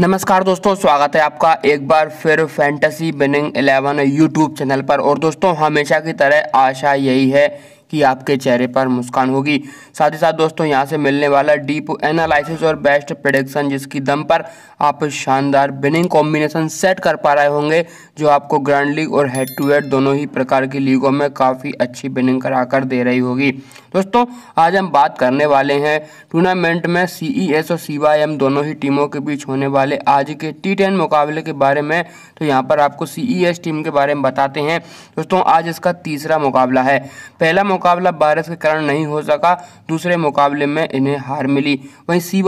नमस्कार दोस्तों स्वागत है आपका एक बार फिर फैंटेसी बिनिंग 11 यूट्यूब चैनल पर और दोस्तों हमेशा की तरह आशा यही है कि आपके चेहरे पर मुस्कान होगी साथ ही साथ दोस्तों यहाँ से मिलने वाला डीप एनालिसिस और बेस्ट प्रडिक्शन जिसकी दम पर आप शानदार विनिंग कॉम्बिनेशन सेट कर पा रहे होंगे जो आपको ग्रैंड लीग और हेड टू हेड दोनों ही प्रकार की लीगों में काफ़ी अच्छी विनिंग कराकर दे रही होगी दोस्तों आज हम बात करने वाले हैं टूर्नामेंट में सी e और सी दोनों ही टीमों के बीच होने वाले आज के टी टेन मुकाबले के बारे में तो यहाँ पर आपको सी e टीम के बारे में बताते हैं दोस्तों आज इसका तीसरा मुकाबला है पहला मुकाबला बारिश के कारण नहीं हो सका दूसरे मुकाबले में इन्हें हार मिली वहीं सी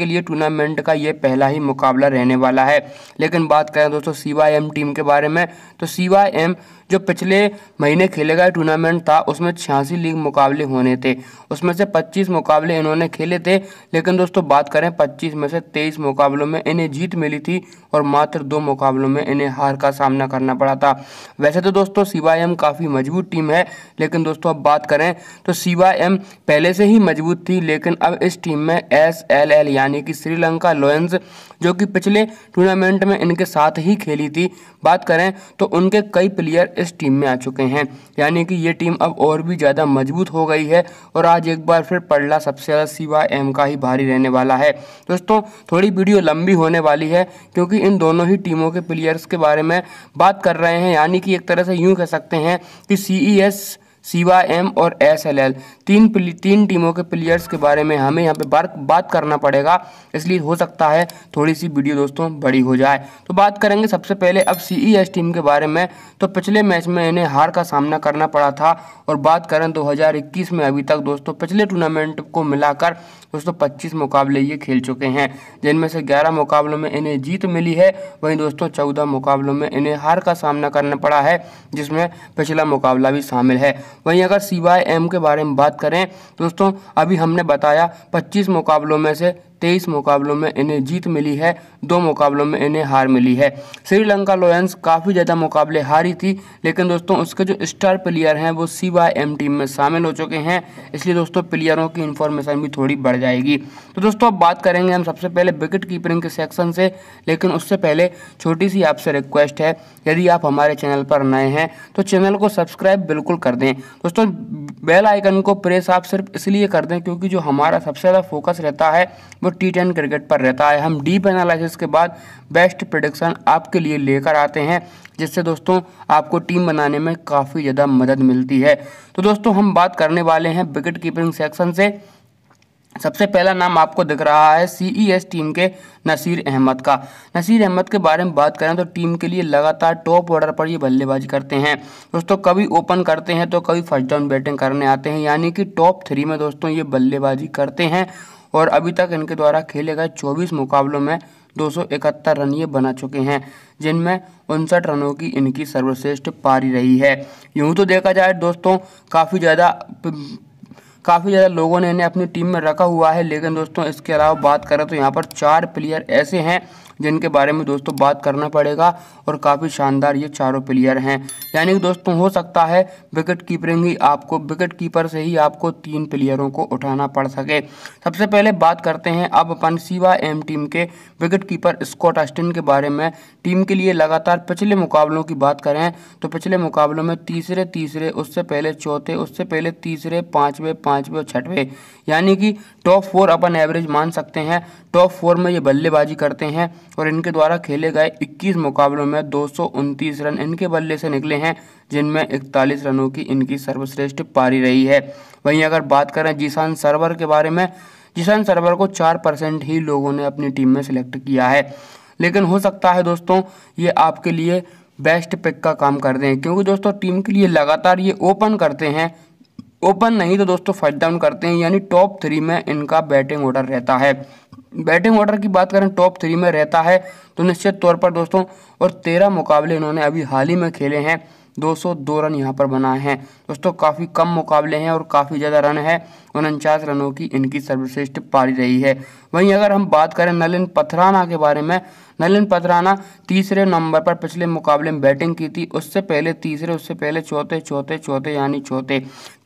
के लिए टूर्नामेंट का ये पहला ही मुकाबला रहने वाला है लेकिन बात करें दोस्तों सी टीम के बारे में तो सी जो पिछले महीने खेले गए टूर्नामेंट था उसमें छियासी लीग मुकाबले होने थे उसमें से 25 मुकाबले इन्होंने खेले थे लेकिन दोस्तों बात करें 25 में से 23 मुकाबलों में इन्हें जीत मिली थी और मात्र दो मुकाबलों में इन्हें हार का सामना करना पड़ा था वैसे तो दोस्तों सीवाई एम काफ़ी मजबूत टीम है लेकिन दोस्तों अब बात करें तो सीवा एम पहले से ही मजबूत थी लेकिन अब इस टीम में एस एल एल यानी कि श्रीलंका लॉयंस जो कि पिछले टूर्नामेंट में इनके साथ ही खेली थी बात करें तो उनके कई प्लेयर इस टीम में आ चुके हैं यानी कि ये टीम अब और भी ज़्यादा मजबूत हो गई है और आज एक बार फिर पड़ला सबसे ज़्यादा सिवा एम का ही भारी रहने वाला है दोस्तों थोड़ी वीडियो लंबी होने वाली है क्योंकि इन दोनों ही टीमों के प्लेयर्स के बारे में बात कर रहे हैं यानी कि एक तरह से यूँ कह सकते हैं कि C E S Y M और एस एल एल तीन तीन टीमों के प्लेयर्स के बारे में हमें यहाँ पे बार बात करना पड़ेगा इसलिए हो सकता है थोड़ी सी वीडियो दोस्तों बड़ी हो जाए तो बात करेंगे सबसे पहले अब सी ई एस टीम के बारे में तो पिछले मैच में इन्हें हार का सामना करना पड़ा था और बात करें 2021 में अभी तक दोस्तों पिछले टूर्नामेंट को मिलाकर दोस्तों पच्चीस मुकाबले ये खेल चुके हैं जिनमें से ग्यारह मुकाबलों में इन्हें जीत मिली है वहीं दोस्तों चौदह मुकाबलों में इन्हें हार का सामना करना पड़ा है जिसमें पिछला मुकाबला भी शामिल है वहीं अगर सी एम के बारे में बात करें दोस्तों अभी हमने बताया पच्चीस मुकाबलों में से तेईस मुकाबलों में इन्हें जीत मिली है दो मुकाबलों में इन्हें हार मिली है श्रीलंका लॉयंस काफ़ी ज़्यादा मुकाबले हारी थी लेकिन दोस्तों उसके जो स्टार प्लेयर हैं वो सी एम टीम में शामिल हो चुके हैं इसलिए दोस्तों प्लेयरों की इन्फॉर्मेशन भी थोड़ी बढ़ जाएगी तो दोस्तों अब बात करेंगे हम सबसे पहले विकेट कीपरिंग के सेक्शन से लेकिन उससे पहले छोटी सी आपसे रिक्वेस्ट है यदि आप हमारे चैनल पर नए हैं तो चैनल को सब्सक्राइब बिल्कुल कर दें दोस्तों बेल आइकन को प्रेस आप सिर्फ इसलिए कर दें क्योंकि जो हमारा सबसे ज़्यादा फोकस रहता है वो टी टेन क्रिकेट पर रहता है हम डीप एनालिसिस के बाद बेस्ट प्रोडिक्शन आपके लिए लेकर आते हैं जिससे दोस्तों आपको टीम बनाने में काफ़ी ज़्यादा मदद मिलती है तो दोस्तों हम बात करने वाले हैं विकेट कीपिंग सेक्शन से सबसे पहला नाम आपको दिख रहा है सीईएस टीम e के नसीर अहमद का नसीर अहमद के बारे में बात करें तो टीम के लिए लगातार टॉप ऑर्डर पर ये बल्लेबाजी करते हैं दोस्तों कभी ओपन करते हैं तो कभी फर्स्ट डाउन बैटिंग करने आते हैं यानी कि टॉप थ्री में दोस्तों ये बल्लेबाजी करते हैं और अभी तक इनके द्वारा खेले गए 24 मुकाबलों में 271 रन ये बना चुके हैं जिनमें उनसठ रनों की इनकी सर्वश्रेष्ठ पारी रही है यूँ तो देखा जाए दोस्तों काफ़ी ज़्यादा काफ़ी ज़्यादा लोगों ने इन्हें अपनी टीम में रखा हुआ है लेकिन दोस्तों इसके अलावा बात करें तो यहाँ पर चार प्लेयर ऐसे हैं जिनके बारे में दोस्तों बात करना पड़ेगा और काफ़ी शानदार ये चारों प्लेयर हैं यानी कि दोस्तों हो सकता है विकेट कीपरिंग ही आपको विकेट कीपर से ही आपको तीन प्लेयरों को उठाना पड़ सके सबसे पहले बात करते हैं अब अपन सीवा एम टीम के विकेट कीपर स्कॉट अस्टिन के बारे में टीम के लिए लगातार पिछले मुकाबलों की बात करें तो पिछले मुकाबलों में तीसरे तीसरे उससे पहले चौथे उससे पहले तीसरे पाँचवें पाँचवें और छठवें यानी कि टॉप फोर अपन एवरेज मान सकते हैं टॉप फोर में ये बल्लेबाजी करते हैं और इनके द्वारा खेले गए 21 मुकाबलों में दो रन इनके बल्ले से निकले हैं जिनमें इकतालीस रनों की इनकी सर्वश्रेष्ठ पारी रही है वहीं अगर बात करें जीशान सर्वर के बारे में जीशान सर्वर को चार परसेंट ही लोगों ने अपनी टीम में सेलेक्ट किया है लेकिन हो सकता है दोस्तों ये आपके लिए बेस्ट पिक का काम करते हैं क्योंकि दोस्तों टीम के लिए लगातार ये ओपन करते हैं ओपन नहीं तो दोस्तों फर्स्ट डाउन करते हैं यानी टॉप थ्री में इनका बैटिंग ऑर्डर रहता है बैटिंग ऑर्डर की बात करें टॉप थ्री में रहता है तो निश्चित तौर पर दोस्तों और तेरह मुकाबले इन्होंने अभी हाल ही में खेले हैं 202 रन यहाँ पर बनाए हैं दोस्तों काफ़ी कम मुकाबले हैं और काफ़ी ज़्यादा रन है उनचास रनों की इनकी सर्वश्रेष्ठ पारी रही है वहीं अगर हम बात करें नलिन पथराना के बारे में नलिन पथराना तीसरे नंबर पर पिछले मुकाबले में बैटिंग की थी उससे पहले तीसरे उससे पहले चौथे चौथे चौथे यानी चौथे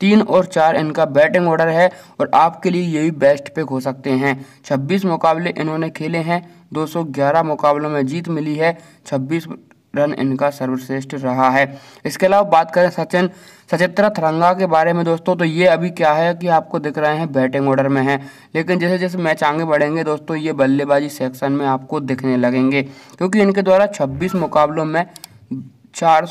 तीन और चार इनका बैटिंग ऑर्डर है और आपके लिए यही बेस्ट पिक हो सकते हैं छब्बीस मुकाबले इन्होंने खेले हैं दो मुकाबलों में जीत मिली है छब्बीस रन इनका सर्वश्रेष्ठ रहा है इसके अलावा बात करें सचिन सचित्र थरंगा के बारे में दोस्तों तो ये अभी क्या है कि आपको दिख रहे हैं बैटिंग ऑर्डर में है लेकिन जैसे जैसे मैच आगे बढ़ेंगे दोस्तों ये बल्लेबाजी सेक्शन में आपको दिखने लगेंगे क्योंकि इनके द्वारा छब्बीस मुकाबलों में चार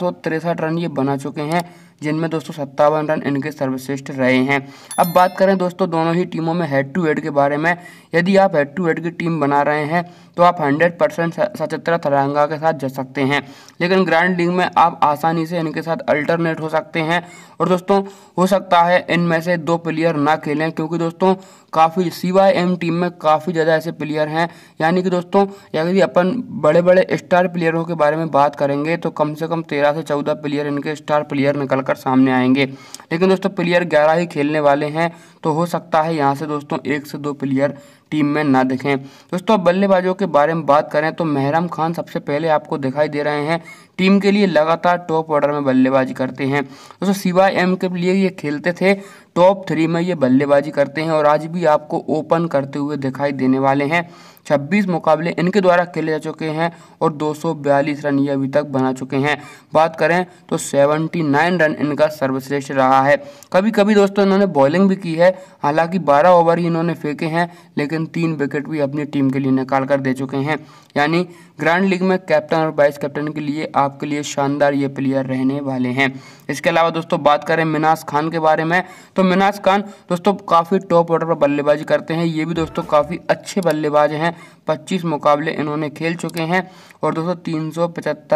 रन ये बना चुके हैं जिनमें दोस्तों सत्तावन रन इनके सर्वश्रेष्ठ रहे हैं अब बात करें दोस्तों दोनों ही टीमों में हेड टू हेड के बारे में यदि आप हेड टू हेड की टीम बना रहे हैं तो आप हंड्रेड परसेंट सचित्रा थरंगा के साथ जा सकते हैं लेकिन ग्रैंड लीग में आप आसानी से इनके साथ अल्टरनेट हो सकते हैं और दोस्तों हो सकता है इनमें से दो प्लेयर ना खेलें क्योंकि दोस्तों काफ़ी सिवाय एम टीम में काफ़ी ज़्यादा ऐसे प्लेयर हैं यानी कि दोस्तों यदि अपन बड़े बड़े स्टार प्लेयरों के बारे में बात करेंगे तो कम से कम तेरह से चौदह प्लेयर इनके स्टार प्लेयर निकल निकल कर सामने आएंगे लेकिन दोस्तों प्लेयर ग्यारह ही खेलने वाले हैं तो हो सकता है यहाँ से दोस्तों एक से दो प्लेयर टीम में ना दिखें दोस्तों बल्लेबाजों के बारे में बात करें तो महरम खान सबसे पहले आपको दिखाई दे रहे हैं टीम के लिए लगातार टॉप ऑर्डर में बल्लेबाजी करते हैं दोस्तों सिवाय एम के लिए ये खेलते थे टॉप थ्री में ये बल्लेबाजी करते हैं और आज भी आपको ओपन करते हुए दिखाई देने वाले हैं 26 मुकाबले इनके द्वारा खेले जा चुके हैं और 242 रन ये अभी तक बना चुके हैं बात करें तो 79 रन इनका सर्वश्रेष्ठ रहा है कभी कभी दोस्तों इन्होंने बॉलिंग भी की है हालांकि 12 ओवर ही इन्होंने फेंके हैं लेकिन तीन विकेट भी अपनी टीम के लिए निकाल कर दे चुके हैं यानी ग्रैंड लीग में कैप्टन और वाइस कैप्टन के लिए आपके लिए शानदार ये प्लेयर रहने वाले हैं इसके अलावा दोस्तों बात करें मिनास खान के बारे में तो मिनास खान दोस्तों काफ़ी टॉप ऑर्डर पर बल्लेबाजी करते हैं ये भी दोस्तों काफ़ी अच्छे बल्लेबाज हैं 25 मुकाबले इन्होंने खेल चुके हैं और दोस्तों तीन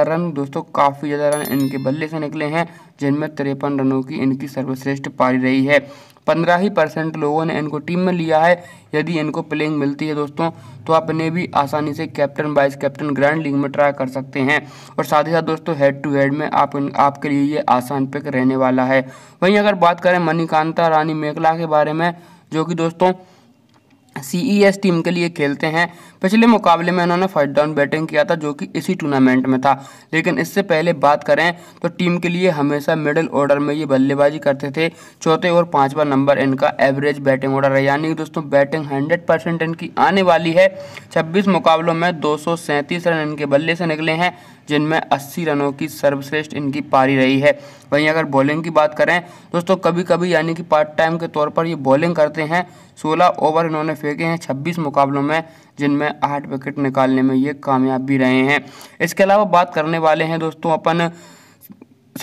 रन दोस्तों काफ़ी ज़्यादा रन इनके बल्ले से निकले हैं जिनमें तिरपन रनों की इनकी सर्वश्रेष्ठ पारी रही है पंद्रह ही परसेंट लोगों ने इनको टीम में लिया है यदि इनको प्लेइंग मिलती है दोस्तों तो आप इन्हें भी आसानी से captain vice captain grand league में ट्राई कर सकते हैं और साथ ही साथ दोस्तों हेड टू हेड में आप आपके लिए ये आसान पिक रहने वाला है वहीं अगर बात करें मणिकांता रानी मेघला के बारे में जो कि दोस्तों सीईएस टीम e के लिए खेलते हैं पिछले मुकाबले में उन्होंने फर्स्ट डाउन बैटिंग किया था जो कि इसी टूर्नामेंट में था लेकिन इससे पहले बात करें तो टीम के लिए हमेशा मिडिल ऑर्डर में ये बल्लेबाजी करते थे चौथे और पाँचवा नंबर इनका एवरेज बैटिंग ऑर्डर है यानी कि दोस्तों बैटिंग हंड्रेड परसेंट इनकी आने वाली है छब्बीस मुकाबलों में दो रन इनके बल्ले से निकले हैं जिनमें 80 रनों की सर्वश्रेष्ठ इनकी पारी रही है वहीं अगर बॉलिंग की बात करें दोस्तों कभी कभी यानी कि पार्ट टाइम के तौर पर ये बॉलिंग करते हैं 16 ओवर इन्होंने फेंके हैं 26 मुकाबलों में जिनमें आठ विकेट निकालने में ये कामयाब भी रहे हैं इसके अलावा बात करने वाले हैं दोस्तों अपन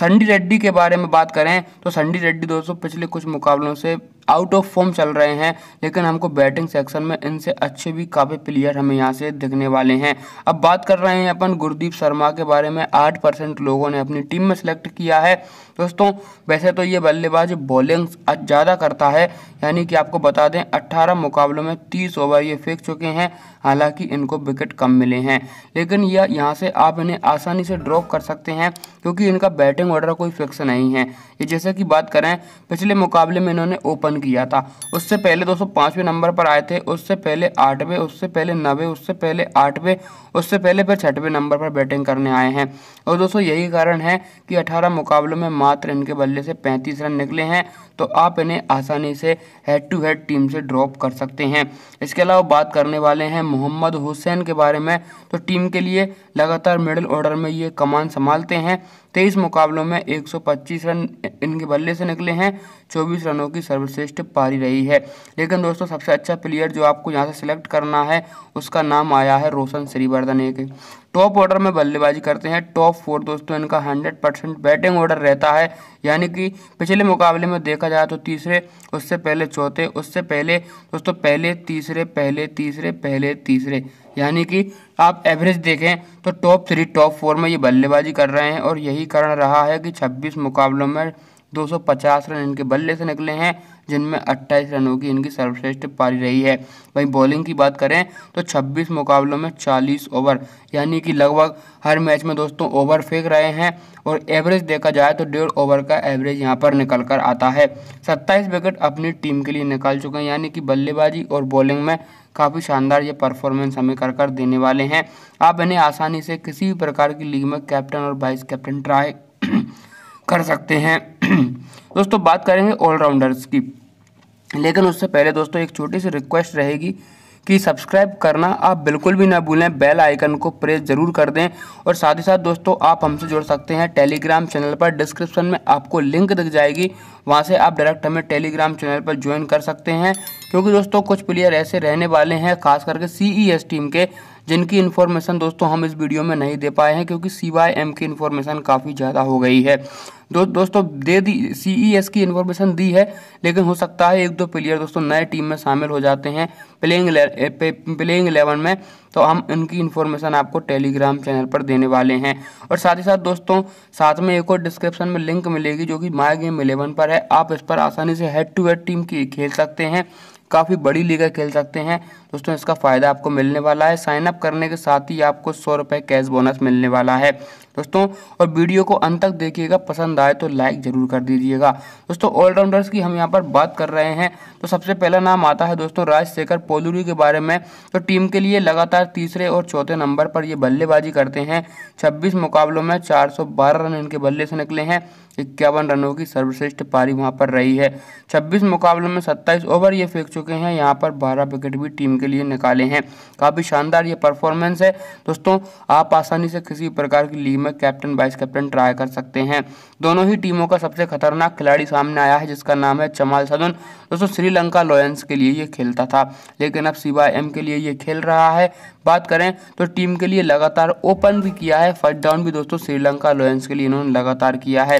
संडी रेड्डी के बारे में बात करें तो संडी रेड्डी दोस्तों पिछले कुछ मुकाबलों से आउट ऑफ फॉर्म चल रहे हैं लेकिन हमको बैटिंग सेक्शन में इनसे अच्छे भी काफ़ी प्लेयर हमें यहाँ से दिखने वाले हैं अब बात कर रहे हैं अपन गुरदीप शर्मा के बारे में आठ परसेंट लोगों ने अपनी टीम में सेलेक्ट किया है दोस्तों वैसे तो ये बल्लेबाज बॉलिंग ज़्यादा करता है यानी कि आपको बता दें अट्ठारह मुकाबलों में तीस ओवर ये फेंक चुके हैं हालांकि इनको विकेट कम मिले हैं लेकिन यह यहाँ से आप इन्हें आसानी से ड्रॉप कर सकते हैं क्योंकि इनका बैटिंग ऑर्डर कोई फिक्स नहीं है ये जैसा कि बात करें पिछले मुकाबले में इन्होंने ओपन किया था उससे पहले दोस्तों पाँचवें नंबर पर आए थे उससे पहले आठवें उससे पहले नवे उससे पहले आठवें उससे पहले फिर छठवें नंबर पर बैटिंग करने आए हैं और दोस्तों यही कारण है कि अठारह मुकाबलों में मात्र इनके बल्ले से पैंतीस रन निकले हैं तो आप इन्हें आसानी से हेड टू हेड टीम से ड्रॉप कर सकते हैं इसके अलावा बात करने वाले हैं मोहम्मद हुसैन के बारे में तो टीम के लिए लगातार मिडिल ऑर्डर में ये कमान संभालते हैं तेईस मुकाबलों में 125 रन इनके बल्ले से निकले हैं चौबीस रनों की सर्वश्रेष्ठ पारी रही है लेकिन दोस्तों सबसे अच्छा प्लेयर जो आपको यहाँ से सिलेक्ट करना है उसका नाम आया है रोशन श्रीवर्धन एक टॉप ऑर्डर में बल्लेबाजी करते हैं टॉप फोर दोस्तों इनका हंड्रेड परसेंट बैटिंग ऑर्डर रहता है यानी कि पिछले मुकाबले में देखा जाए तो तीसरे उससे पहले चौथे उससे पहले दोस्तों पहले तीसरे पहले तीसरे पहले तीसरे यानी कि आप एवरेज देखें तो टॉप थ्री टॉप फोर में ये बल्लेबाजी कर रहे हैं और यही कारण रहा है कि छब्बीस मुकाबलों में 250 रन इनके बल्ले से निकले हैं जिनमें 28 रनों की इनकी सर्वश्रेष्ठ पारी रही है वहीं बॉलिंग की बात करें तो 26 मुकाबलों में 40 ओवर यानी कि लगभग हर मैच में दोस्तों ओवर फेंक रहे हैं और एवरेज देखा जाए तो डेढ़ ओवर का एवरेज यहां पर निकल कर आता है 27 विकेट अपनी टीम के लिए निकाल चुके हैं यानी कि बल्लेबाजी और बॉलिंग में काफ़ी शानदार ये परफॉर्मेंस हमें कर कर देने वाले हैं आप इन्हें आसानी से किसी भी प्रकार की लीग में कैप्टन और वाइस कैप्टन ट्राई कर सकते हैं दोस्तों बात करेंगे ऑलराउंडर्स की लेकिन उससे पहले दोस्तों एक छोटी सी रिक्वेस्ट रहेगी कि सब्सक्राइब करना आप बिल्कुल भी ना भूलें बेल आइकन को प्रेस जरूर कर दें और साथ ही साथ दोस्तों आप हमसे जुड़ सकते हैं टेलीग्राम चैनल पर डिस्क्रिप्शन में आपको लिंक दिख जाएगी वहाँ से आप डायरेक्ट हमें टेलीग्राम चैनल पर ज्वाइन कर सकते हैं क्योंकि दोस्तों कुछ प्लेयर ऐसे रहने वाले हैं खास करके सी टीम e के जिनकी इन्फॉर्मेशन दोस्तों हम इस वीडियो में नहीं दे पाए हैं क्योंकि सी वाई एम की इन्फॉर्मेशन काफ़ी ज़्यादा हो गई है दो, दोस्तों दे दी सी ई एस की इन्फॉर्मेशन दी है लेकिन हो सकता है एक दो प्लेयर दोस्तों नए टीम में शामिल हो जाते हैं प्लेइंग प्लेइंग एलेवन में तो हम इनकी इन्फॉर्मेशन आपको टेलीग्राम चैनल पर देने वाले हैं और साथ ही साथ दोस्तों साथ में एक और डिस्क्रिप्शन में लिंक मिलेगी जो कि माई गेम इलेवन पर है आप इस पर आसानी से हेड टू हेड टीम की खेल सकते हैं काफ़ी बड़ी लीगें खेल सकते हैं दोस्तों इसका फ़ायदा आपको मिलने वाला है साइनअप करने के साथ ही आपको सौ रुपये कैश बोनस मिलने वाला है दोस्तों और वीडियो को अंत तक देखिएगा पसंद आए तो लाइक ज़रूर कर दीजिएगा दोस्तों ऑलराउंडर्स की हम यहाँ पर बात कर रहे हैं तो सबसे पहला नाम आता है दोस्तों राजशेखर पोलूरी के बारे में तो टीम के लिए लगातार तीसरे और चौथे नंबर पर ये बल्लेबाजी करते हैं छब्बीस मुकाबलों में चार रन इनके बल्ले से निकले हैं इक्यावन रनों की सर्वश्रेष्ठ पारी वहां पर रही है 26 मुकाबलों में 27 ओवर ये फेंक चुके हैं यहाँ पर 12 विकेट भी टीम के लिए निकाले हैं काफ़ी शानदार ये परफॉर्मेंस है दोस्तों आप आसानी से किसी प्रकार की लीग में कैप्टन वाइस कैप्टन ट्राई कर सकते हैं दोनों ही टीमों का सबसे खतरनाक खिलाड़ी सामने आया है जिसका नाम है चमाल सदन दोस्तों श्रीलंका लॉयंस के लिए ये खेलता था लेकिन अब सी एम के लिए ये खेल रहा है बात करें तो टीम के लिए लगातार ओपन भी किया है फर्स्ट डाउन भी दोस्तों श्रीलंका लॉयंस के लिए इन्होंने लगातार किया है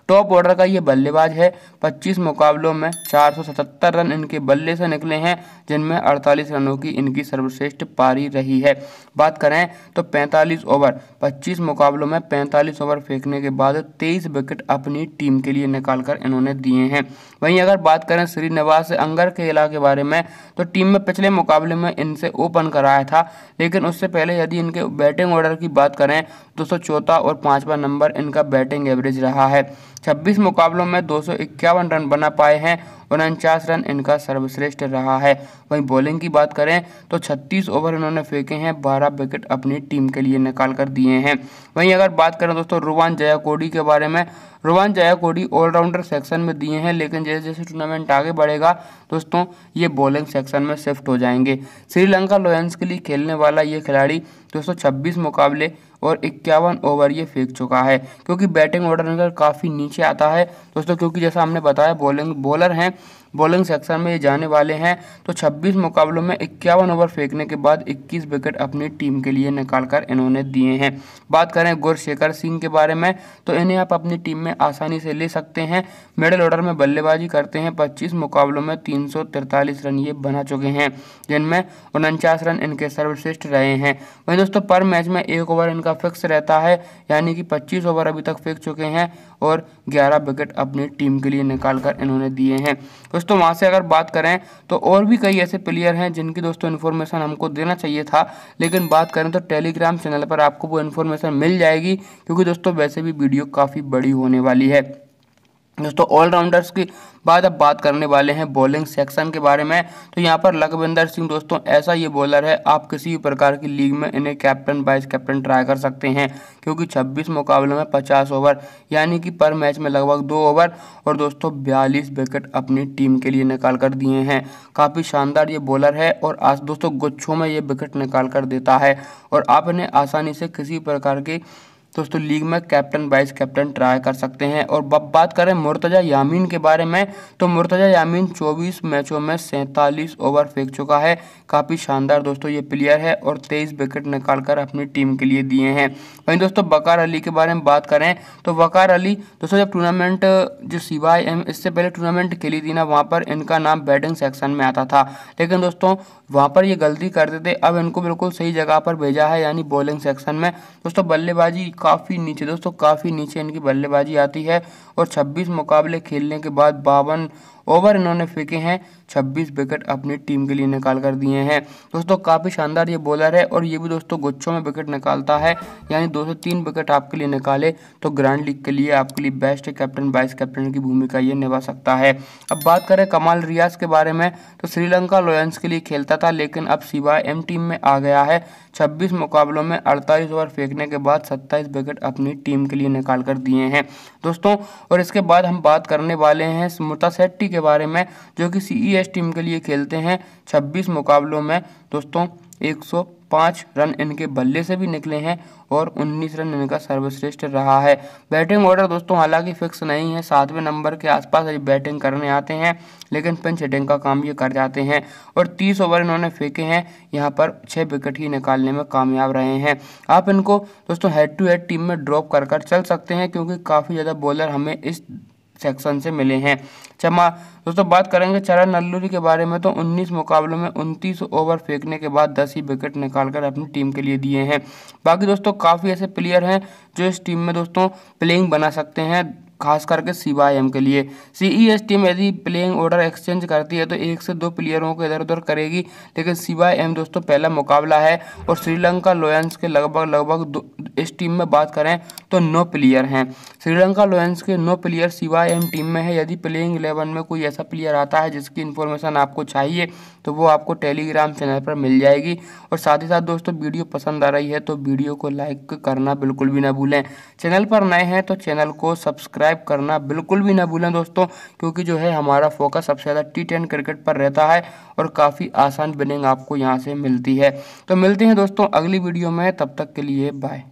टॉप ऑर्डर का ये बल्लेबाज है 25 मुकाबलों में 477 रन इनके बल्ले से निकले हैं जिनमें 48 रनों की इनकी सर्वश्रेष्ठ पारी रही है बात करें तो 45 ओवर 25 मुकाबलों में 45 ओवर फेंकने के बाद 23 विकेट अपनी टीम के लिए निकाल कर इन्होंने दिए हैं वहीं अगर बात करें श्रीनिवास अंगर खेला के बारे में तो टीम में पिछले मुकाबले में इनसे ओपन कराया था लेकिन उससे पहले यदि इनके बैटिंग ऑर्डर की बात करें तो चौथा और पाँचवा नंबर इनका बैटिंग एवरेज रहा है छब्बीस मुकाबलों में दो रन बना पाए हैं उनचास रन इनका सर्वश्रेष्ठ रहा है वहीं बॉलिंग की बात करें तो 36 ओवर इन्होंने फेंके हैं 12 विकेट अपनी टीम के लिए निकाल कर दिए हैं वहीं अगर बात करें दोस्तों रुवान जयाकोडी के बारे में रुवान जयाकोडी ऑलराउंडर सेक्शन में दिए हैं लेकिन जैसे जैसे टूर्नामेंट आगे बढ़ेगा दोस्तों ये बॉलिंग सेक्शन में शिफ्ट हो जाएंगे श्रीलंका लॉयंस के लिए खेलने वाला ये खिलाड़ी दोस्तों छब्बीस मुकाबले और इक्यावन ओवर ये फेंक चुका है क्योंकि बैटिंग ऑर्डर में काफ़ी नीचे आता है दोस्तों क्योंकि जैसा हमने बताया बॉलिंग बॉलर हैं बॉलिंग सेक्शन में ये जाने वाले हैं तो 26 मुकाबलों में इक्यावन ओवर फेंकने के बाद 21 विकेट अपनी टीम के लिए निकाल कर इन्होंने दिए हैं बात करें गुरशेखर सिंह के बारे में तो इन्हें आप अपनी टीम में आसानी से ले सकते हैं मिडल ऑर्डर में बल्लेबाजी करते हैं पच्चीस मुकाबलों में तीन रन ये बना चुके हैं जिनमें उनचास रन इनके सर्वश्रेष्ठ रहे हैं वहीं दोस्तों पर मैच में एक ओवर इनका फिक्स रहता है यानी कि पच्चीस ओवर अभी तक फेंक चुके हैं और 11 विकेट अपनी टीम के लिए निकाल कर इन्होंने दिए हैं दोस्तों वहाँ से अगर बात करें तो और भी कई ऐसे प्लेयर हैं जिनकी दोस्तों इन्फॉर्मेशन हमको देना चाहिए था लेकिन बात करें तो टेलीग्राम चैनल पर आपको वो इन्फॉर्मेशन मिल जाएगी क्योंकि दोस्तों वैसे भी वीडियो काफ़ी बड़ी होने वाली है दोस्तों ऑलराउंडर्स की बाद अब बात करने वाले हैं बॉलिंग सेक्शन के बारे में तो यहाँ पर लखविंदर सिंह दोस्तों ऐसा ये बॉलर है आप किसी भी प्रकार की लीग में इन्हें कैप्टन वाइस कैप्टन ट्राई कर सकते हैं क्योंकि 26 मुकाबलों में 50 ओवर यानी कि पर मैच में लगभग दो ओवर और दोस्तों बयालीस विकेट अपनी टीम के लिए निकाल कर दिए हैं काफ़ी शानदार ये बॉलर है और आज दोस्तों गुच्छों में ये विकेट निकाल कर देता है और आप इन्हें आसानी से किसी प्रकार की दोस्तों लीग में कैप्टन वाइस कैप्टन ट्राई कर सकते हैं और अब बात करें मुर्तजा यामीन के बारे में तो मुर्तजा यामीन 24 मैचों में सैंतालीस ओवर फेंक चुका है काफ़ी शानदार दोस्तों ये प्लेयर है और 23 विकेट निकालकर अपनी टीम के लिए दिए हैं वहीं दोस्तों बकार अली के बारे में बात करें तो वकार अली दोस्तों जब टूर्नामेंट जो सीवाई एम इससे पहले टूर्नामेंट खेली थी ना वहाँ पर इनका नाम बैटिंग सेक्शन में आता था लेकिन दोस्तों वहाँ पर ये गलती करते थे अब इनको बिल्कुल सही जगह पर भेजा है यानी बॉलिंग सेक्शन में दोस्तों बल्लेबाजी काफ़ी नीचे दोस्तों काफ़ी नीचे इनकी बल्लेबाजी आती है और 26 मुकाबले खेलने के बाद बावन ओवर इन्होंने फेंके हैं 26 विकेट अपनी टीम के लिए निकाल कर दिए हैं दोस्तों काफ़ी शानदार ये बॉलर है और ये भी दोस्तों गुच्छों में विकेट निकालता है यानी दो तीन विकेट आपके लिए निकाले तो ग्रैंड लीग के लिए आपके लिए बेस्ट कैप्टन वाइस कैप्टन की भूमिका ये निभा सकता है अब बात करें कमाल रियाज के बारे में तो श्रीलंका लॉयंस के लिए खेलता था लेकिन अब सिवाय एम टीम में आ गया है 26 मुकाबलों में 48 ओवर फेंकने के बाद 27 विकेट अपनी टीम के लिए निकाल कर दिए हैं दोस्तों और इसके बाद हम बात करने वाले हैं स्मृता शेट्टी के बारे में जो कि सी e टीम के लिए खेलते हैं छब्बीस मुकाबलों में दोस्तों एक पाँच रन इनके बल्ले से भी निकले हैं और 19 रन इनका सर्वश्रेष्ठ रहा है बैटिंग ऑर्डर दोस्तों हालांकि फिक्स नहीं है सातवें नंबर के आसपास ये बैटिंग करने आते हैं लेकिन पिंच हिटिंग का काम ये कर जाते हैं और तीस ओवर इन्होंने फेंके हैं यहाँ पर छः विकेट ही निकालने में कामयाब रहे हैं आप इनको दोस्तों हेड टू हेड टीम में ड्रॉप कर कर चल सकते हैं क्योंकि काफ़ी ज़्यादा बॉलर हमें इस सेक्शन से मिले हैं चमा दोस्तों बात करेंगे चरण नल्लूरी के बारे में तो 19 मुकाबलों में 29 ओवर फेंकने के बाद 10 ही विकेट निकालकर अपनी टीम के लिए दिए हैं बाकी दोस्तों काफ़ी ऐसे प्लेयर हैं जो इस टीम में दोस्तों प्लेइंग बना सकते हैं खास करके सी एम के लिए सी ई एस टीम यदि प्लेइंग ऑर्डर एक्सचेंज करती है तो एक से दो प्लेयरों को इधर उधर करेगी लेकिन सी एम दोस्तों पहला मुकाबला है और श्रीलंका लॉयंस के लगभग लगभग इस टीम में बात करें तो नौ प्लेयर हैं श्रीलंका लॉयंस के नौ प्लेयर सिवाय एम टीम में है यदि प्लेइंग इलेवन में कोई ऐसा प्लेयर आता है जिसकी इन्फॉर्मेशन आपको चाहिए तो वो आपको टेलीग्राम चैनल पर मिल जाएगी और साथ ही साथ दोस्तों वीडियो पसंद आ रही है तो वीडियो को लाइक करना बिल्कुल भी ना भूलें चैनल पर नए हैं तो चैनल को सब्सक्राइब करना बिल्कुल भी ना भूलें दोस्तों क्योंकि जो है हमारा फोकस सबसे ज़्यादा टी टेन क्रिकेट पर रहता है और काफ़ी आसान बिनिंग आपको यहाँ से मिलती है तो मिलते हैं दोस्तों अगली वीडियो में तब तक के लिए बाय